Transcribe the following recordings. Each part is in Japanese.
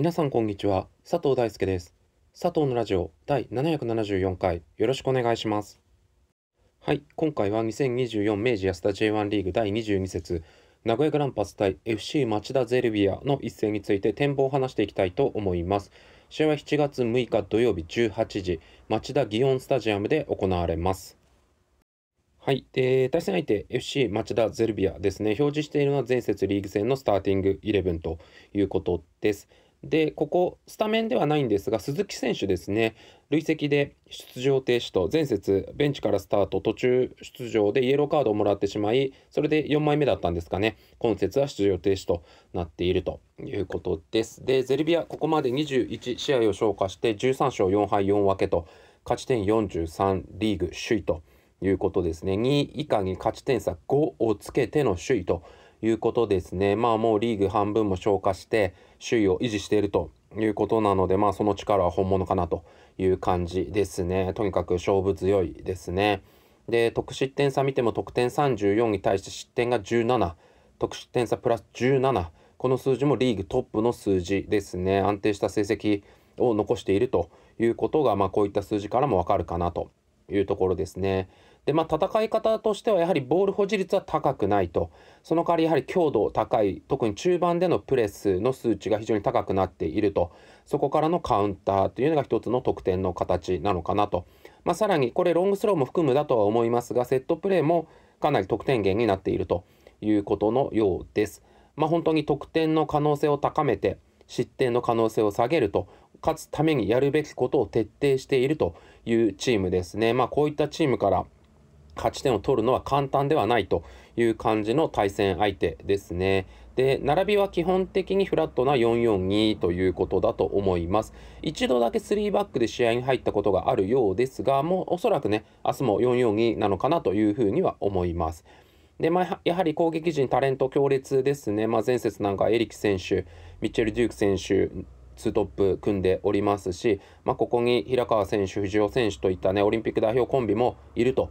皆さんこんにちは佐藤大輔です佐藤のラジオ第774回よろしくお願いしますはい今回は2024明治安田 J1 リーグ第22節名古屋グランパス対 FC 町田ゼルビアの一戦について展望を話していきたいと思います試合は7月6日土曜日18時町田祇園スタジアムで行われますはい、で対戦相手 FC 町田ゼルビアですね表示しているのは前節リーグ戦のスターティングイレブンということですで、ここ、スタメンではないんですが、鈴木選手ですね、累積で出場停止と、前節、ベンチからスタート、途中出場でイエローカードをもらってしまい、それで4枚目だったんですかね、今節は出場停止となっているということです。で、ゼルビア、ここまで21試合を消化して、13勝4敗4分けと、勝ち点43、リーグ首位ということですね、2位以下に勝ち点差5をつけての首位と。いうことですね。まあもうリーグ半分も消化して首位を維持しているということなので、まあその力は本物かなという感じですね。とにかく勝負強いですね。で、得失点差見ても得点34に対して失点が17、得失点差プラス17、この数字もリーグトップの数字ですね。安定した成績を残しているということが、まあこういった数字からもわかるかなというところですね。で、まあ、戦い方としてはやはりボール保持率は高くないとその代わりやはり強度高い特に中盤でのプレスの数値が非常に高くなっているとそこからのカウンターというのが一つの得点の形なのかなと、まあ、さらにこれロングスローも含むだとは思いますがセットプレーもかなり得点源になっているということのようです。まあ、本当に得点の可能性を高めて失点の可能性を下げると勝つためにやるべきことを徹底しているというチームですね。まあ、こういったチームから勝ち点を取るのは簡単ではないという感じの対戦相手ですね。で並びは基本的にフラットな442ということだと思います一度だけ3バックで試合に入ったことがあるようですがもうおそらくね明日も442なのかなというふうには思いますで、まあ、やはり攻撃陣タレント強烈ですね、まあ、前節なんかエリキ選手ミッチェル・デューク選手2トップ組んでおりますし、まあ、ここに平川選手、藤尾選手といった、ね、オリンピック代表コンビもいると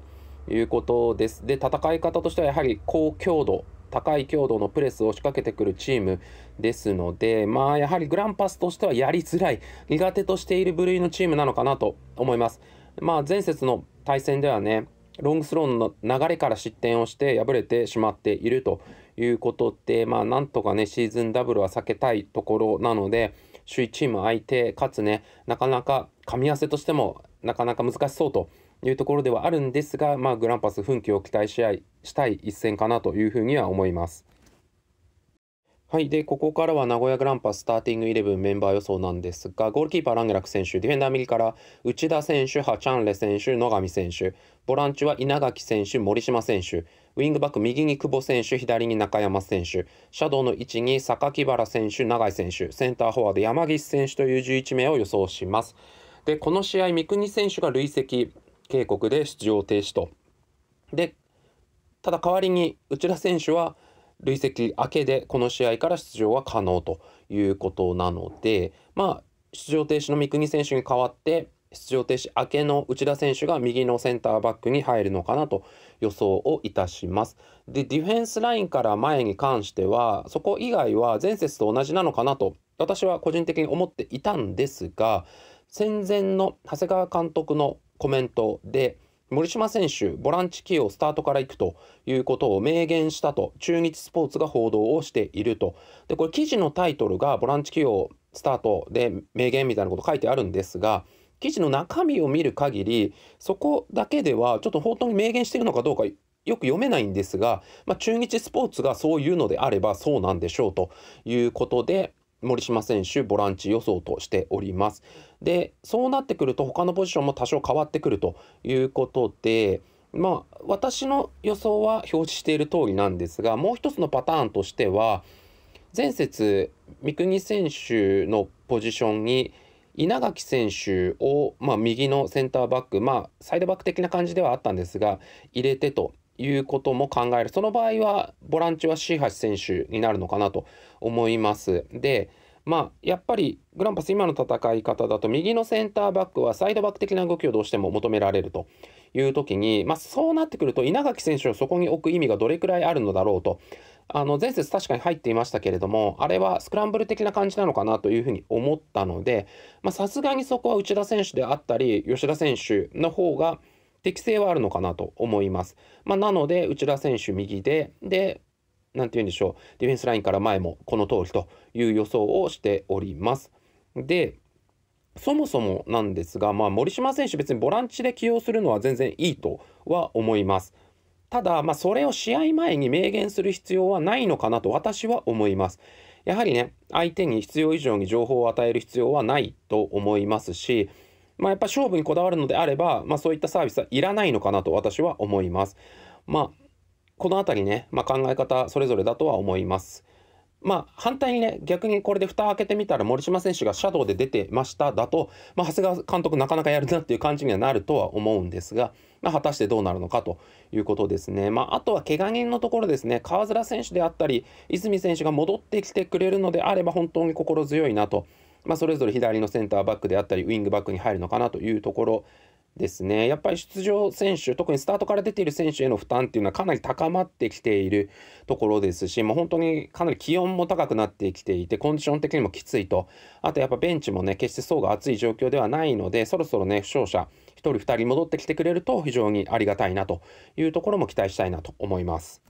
いうことです。で、戦い方としてはやはり高強度、高い強度のプレスを仕掛けてくるチームですので、まあ、やはりグランパスとしてはやりづらい、苦手としている部類のチームなのかなと思います。まあ、前節の対戦ではね、ロングスローの流れから失点をして敗れてしまっているということで、まあ、なんとかね、シーズンダブルは避けたいところなので、首位チーム相手、かつね、なかなか噛み合わせとしても、なかなか難しそうと。いうところではあるんですが、まあ、グランパス奮起を期待し合いしたい一戦かなというふうには思います。はい。で、ここからは名古屋グランパスターティングイレブンメンバー予想なんですが、ゴールキーパーランゲラク選手、ディフェンダー右から内田選手、ハチャンレ選手、野上選手、ボランチは稲垣選手、森島選手、ウィングバック右に久保選手、左に中山選手、シャドウの位置に榊原選手、永井選手、センターフォワード山岸選手という11名を予想します。で、この試合、三国選手が累積、警告で出場停止と。で、ただ代わりに内田選手は累積明けでこの試合から出場は可能ということなので、まあ、出場停止の三國選手に代わって出場停止明けの内田選手が右のセンターバックに入るのかなと予想をいたします。でディフェンスラインから前に関してはそこ以外は前節と同じなのかなと私は個人的に思っていたんですが戦前の長谷川監督のコメントで森島選手ボランチ起用スタートからいくということを明言したと中日スポーツが報道をしているとでこれ記事のタイトルがボランチ起用スタートで明言みたいなこと書いてあるんですが記事の中身を見る限りそこだけではちょっと本当に明言しているのかどうかよく読めないんですが、まあ、中日スポーツがそういうのであればそうなんでしょうということで森島選手ボランチ予想としております。でそうなってくると他のポジションも多少変わってくるということで。まあ、私の予想は表示している通りなんですがもう一つのパターンとしては前節三國選手のポジションに稲垣選手を、まあ、右のセンターバック、まあ、サイドバック的な感じではあったんですが入れてということも考える。その場合は、ボランチは C 橋選手になるのかなと思います。で、まあ、やっぱりグランパス今の戦い方だと右のセンターバックはサイドバック的な動きをどうしても求められるという時に、まあ、そうなってくると稲垣選手をそこに置く意味がどれくらいあるのだろうとあの前節確かに入っていましたけれどもあれはスクランブル的な感じなのかなというふうに思ったのでさすがにそこは内田選手であったり吉田選手の方が適性はあるのかなと思います。まあ、なので内田選手右でで何て言うんでしょうディフェンスラインから前もこの通りという予想をしております。でそもそもなんですが、まあ、森島選手別にボランチで起用するのは全然いいとは思います。ただ、まあ、それを試合前に明言する必要はないのかなと私は思います。やはりね相手に必要以上に情報を与える必要はないと思いますしまあ、やっぱ勝負にこだわるのであれば、まあ、そういったサービスはいらないのかなと私は思います。まあ、このたりね、まあ、考え方それぞれだとは思います。まあ、反対にね、逆にこれで蓋を開けてみたら、森島選手がシャドウで出てましただと、まあ、長谷川監督、なかなかやるなっていう感じにはなるとは思うんですが、まあ、果たしてどうなるのかということですね、まあ、あとは怪我人のところですね、川面選手であったり、泉選手が戻ってきてくれるのであれば、本当に心強いなと。まあ、それぞれ左のセンターバックであったりウイングバックに入るのかなというところですねやっぱり出場選手特にスタートから出ている選手への負担っていうのはかなり高まってきているところですしもう本当にかなり気温も高くなってきていてコンディション的にもきついとあとやっぱベンチもね決して層が厚い状況ではないのでそろそろね負傷者1人2人戻ってきてくれると非常にありがたいなというところも期待したいなと思います。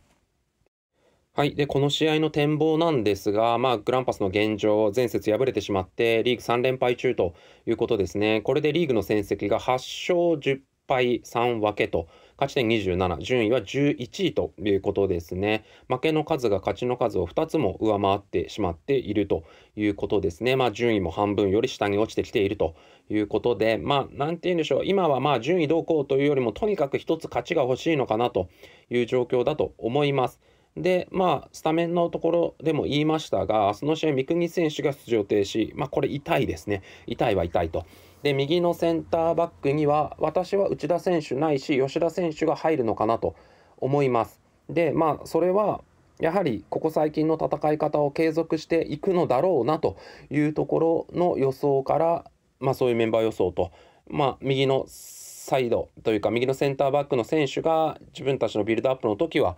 はい。で、この試合の展望なんですが、まあ、グランパスの現状、前節敗れてしまって、リーグ3連敗中ということですね。これでリーグの戦績が8勝10敗3分けと、勝ち点27、順位は11位ということですね。負けの数が勝ちの数を2つも上回ってしまっているということですね。まあ、順位も半分より下に落ちてきているということで、まあ、なんて言うんでしょう、今はまあ順位どうこうというよりも、とにかく1つ勝ちが欲しいのかなという状況だと思います。で、まあ、スタメンのところでも言いましたが、その試合、三國選手が出場停止、まあ、これ痛いですね。痛いは痛いと。で、右のセンターバックには、私は内田選手ないし、吉田選手が入るのかなと思います。で、まあ、それは、やはりここ最近の戦い方を継続していくのだろうなというところの予想から、まあ、そういうメンバー予想と、まあ、右のサイドというか右のセンターバックの選手が自分たちのビルドアップの時は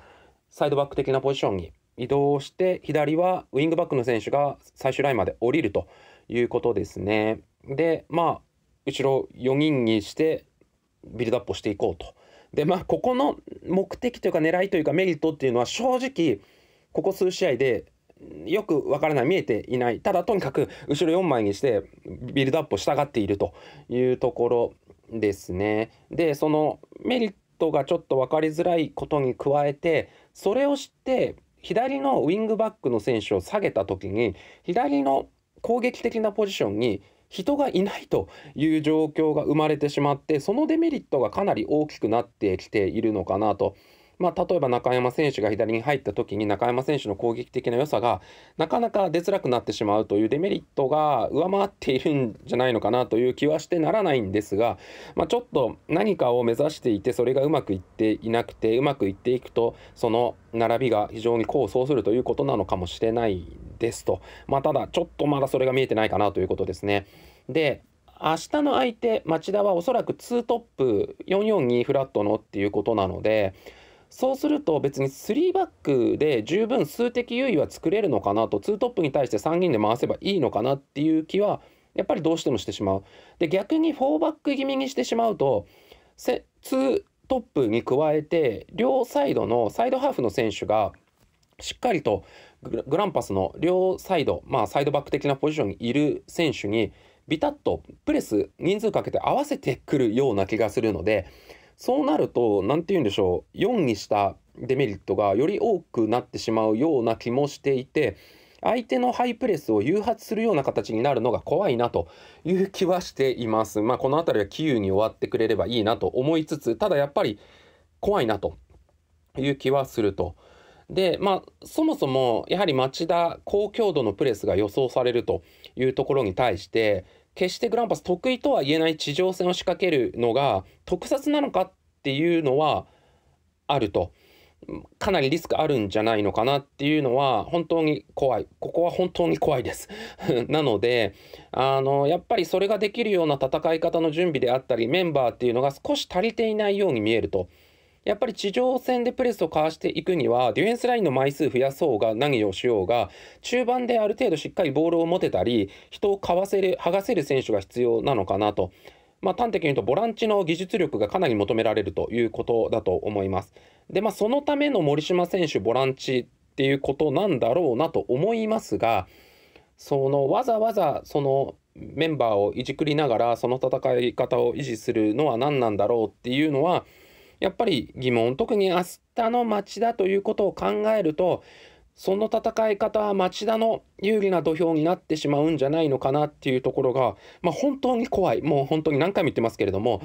サイドバック的なポジションに移動して、左はウイングバックの選手が最終ラインまで降りるということですね。で、まあ、後ろ4人にしてビルドアップをしていこうと。で、まあ、ここの目的というか狙いというかメリットっていうのは正直、ここ数試合でよくわからない見えていないただとにかく後ろ4枚にしてビルドアップをしたがっているというところですねでそのメリットがちょっと分かりづらいことに加えてそれを知って左のウィングバックの選手を下げた時に左の攻撃的なポジションに人がいないという状況が生まれてしまってそのデメリットがかなり大きくなってきているのかなとまあ、例えば中山選手が左に入った時に中山選手の攻撃的な良さがなかなか出づらくなってしまうというデメリットが上回っているんじゃないのかなという気はしてならないんですが、まあ、ちょっと何かを目指していてそれがうまくいっていなくてうまくいっていくとその並びが非常に功を奏するということなのかもしれないですと、まあ、ただちょっとまだそれが見えてないかなということですね。で明日の相手町田はおそらく2トップ442フラットのっていうことなのでそうすると別に3バックで十分数的優位は作れるのかなと2トップに対して3人で回せばいいのかなっていう気はやっぱりどうしてもしてしまう。で逆に4バック気味にしてしまうと2トップに加えて両サイドのサイドハーフの選手がしっかりとグランパスの両サイド、まあ、サイドバック的なポジションにいる選手にビタッとプレス人数かけて合わせてくるような気がするのでそうなると何て言うんでしょう4にしたデメリットがより多くなってしまうような気もしていて相手のハイプレスを誘発するような形になるのが怖いなという気はしています。まあ、この辺りは杞憂に終わってくれればいいなと思いつつただやっぱり怖いなという気はすると。でまあ、そもそもやはり町田高強度のプレスが予想されるというところに対して決してグランパス得意とは言えない地上戦を仕掛けるのが特撮なのかっていうのはあるとかなりリスクあるんじゃないのかなっていうのは本当に怖いここは本当に怖いです なのであのやっぱりそれができるような戦い方の準備であったりメンバーっていうのが少し足りていないように見えると。やっぱり地上戦でプレスをかわしていくには、ディフェンスラインの枚数増やそうが、何をしようが、中盤である程度しっかりボールを持てたり、人をかわせる、剥がせる選手が必要なのかなと。まあ、端的に言うとボランチの技術力がかなり求められるということだと思います。で、まあ、そのための森島選手ボランチっていうことなんだろうなと思いますが、そのわざわざそのメンバーをいじくりながらその戦い方を維持するのは何なんだろうっていうのは、やっぱり疑問特に明日の町田ということを考えるとその戦い方は町田の有利な土俵になってしまうんじゃないのかなっていうところが、まあ、本当に怖いもう本当に何回も言ってますけれども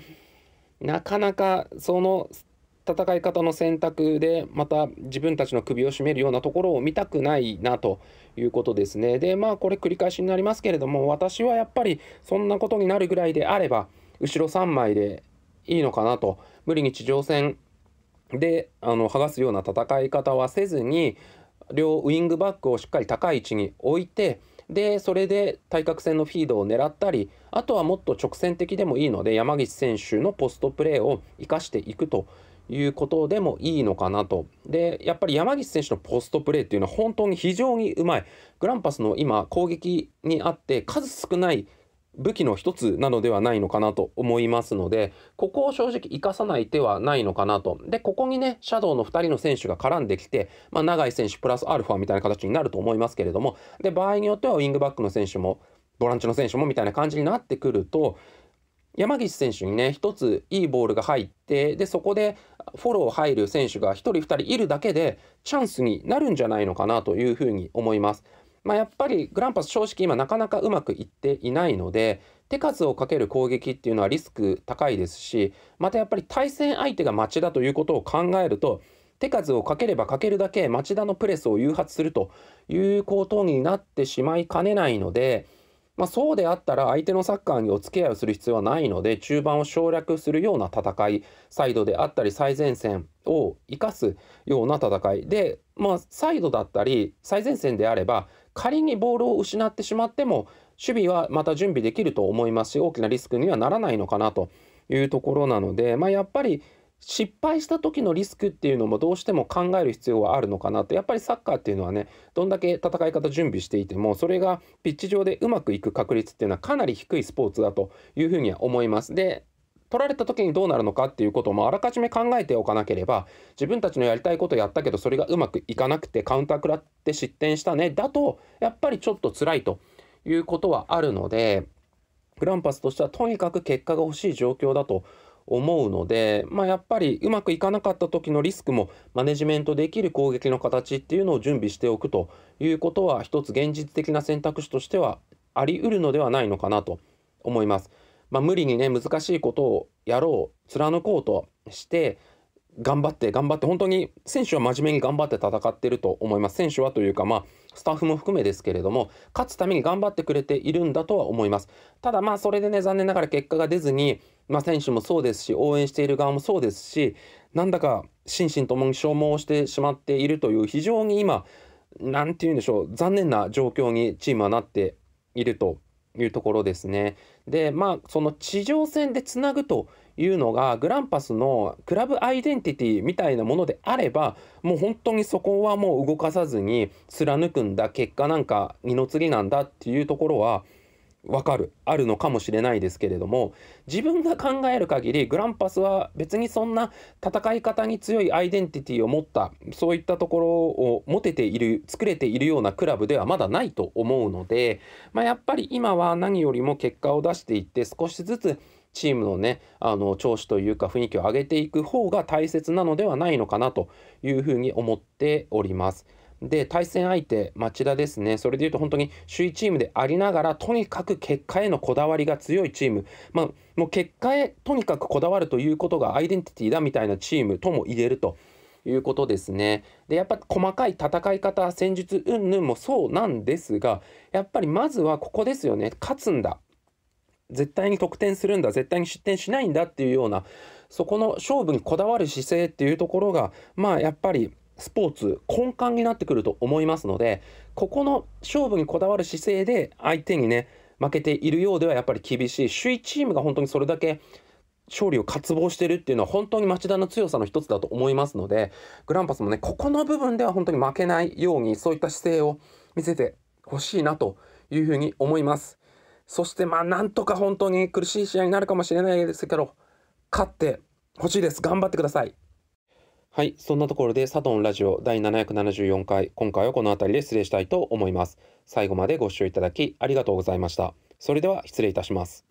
なかなかその戦い方の選択でまた自分たちの首を絞めるようなところを見たくないなということですね。でまあこれ繰り返しになりますけれども私はやっぱりそんなことになるぐらいであれば後ろ3枚でいいのかなと無理に地上戦であの剥がすような戦い方はせずに両ウイングバックをしっかり高い位置に置いてでそれで対角線のフィードを狙ったりあとはもっと直線的でもいいので山岸選手のポストプレーを生かしていくということでもいいのかなと。で、やっぱり山岸選手のポストプレーっていうのは本当に非常にうまい。グランパスの今攻撃にあって数少ない武器の一つなのではないのかなと思いますので、ここを正直生かさない手はないのかなと。で、ここにね、シャドウの2人の選手が絡んできて、まあ、長井選手プラスアルファみたいな形になると思いますけれども、で、場合によってはウィングバックの選手も、ボランチの選手もみたいな感じになってくると、山岸選手にね、一ついいボールが入って、で、そこでフォロー入る選手が1人2人いるだけで、チャンスになるんじゃないのかなというふうに思います。まあ、やっぱりグランパス正直今なかなかうまくいっていないので手数をかける攻撃っていうのはリスク高いですしまたやっぱり対戦相手が町田ということを考えると手数をかければかけるだけ町田のプレスを誘発するということになってしまいかねないので、まあ、そうであったら相手のサッカーにお付き合いをする必要はないので中盤を省略するような戦いサイドであったり最前線を生かすような戦いで、まあ、サイドだったり最前線であれば仮にボールを失ってしまっても守備はまた準備できると思いますし大きなリスクにはならないのかなというところなので、まあ、やっぱり失敗した時のリスクっていうのもどうしても考える必要はあるのかなとやっぱりサッカーっていうのはねどんだけ戦い方準備していてもそれがピッチ上でうまくいく確率っていうのはかなり低いスポーツだというふうには思います。で取られた時にどうなるのかっていうこともあらかじめ考えておかなければ自分たちのやりたいことやったけどそれがうまくいかなくてカウンター食らって失点したねだとやっぱりちょっと辛いということはあるのでグランパスとしてはとにかく結果が欲しい状況だと思うので、まあ、やっぱりうまくいかなかった時のリスクもマネジメントできる攻撃の形っていうのを準備しておくということは一つ現実的な選択肢としてはあり得るのではないのかなと思います。まあ、無理にね難しいことをやろう貫こうとして頑張って頑張って本当に選手は真面目に頑張って戦ってると思います選手はというかまあスタッフも含めですけれども勝つために頑張ってくれているんだとは思いますただまあそれでね残念ながら結果が出ずに、まあ、選手もそうですし応援している側もそうですしなんだか心身ともに消耗してしまっているという非常に今何て言うんでしょう残念な状況にチームはなっているというところですね。でまあその地上戦でつなぐというのがグランパスのクラブアイデンティティみたいなものであればもう本当にそこはもう動かさずに貫くんだ結果なんか二の次なんだっていうところはわかるあるのかもしれないですけれども自分が考える限りグランパスは別にそんな戦い方に強いアイデンティティを持ったそういったところを持てている作れているようなクラブではまだないと思うので、まあ、やっぱり今は何よりも結果を出していって少しずつチームのねあの調子というか雰囲気を上げていく方が大切なのではないのかなというふうに思っております。で、対戦相手、町田ですね。それでいうと本当に首位チームでありながら、とにかく結果へのこだわりが強いチーム。まあ、もう結果へとにかくこだわるということがアイデンティティだみたいなチームとも言えると。いうことですねでやっぱ細かい戦い方戦術云々もそうなんですがやっぱりまずはここですよね勝つんだ絶対に得点するんだ絶対に失点しないんだっていうようなそこの勝負にこだわる姿勢っていうところがまあやっぱりスポーツ根幹になってくると思いますのでここの勝負にこだわる姿勢で相手にね負けているようではやっぱり厳しい首位チームが本当にそれだけ勝利を渇望してるっていうのは本当に町田の強さの一つだと思いますのでグランパスもねここの部分では本当に負けないようにそういった姿勢を見せてほしいなというふうに思いますそしてまあなんとか本当に苦しい試合になるかもしれないですけど勝ってほしいです頑張ってくださいはい。そんなところで、サドンラジオ第774回、今回はこの辺りで失礼したいと思います。最後までご視聴いただきありがとうございました。それでは失礼いたします。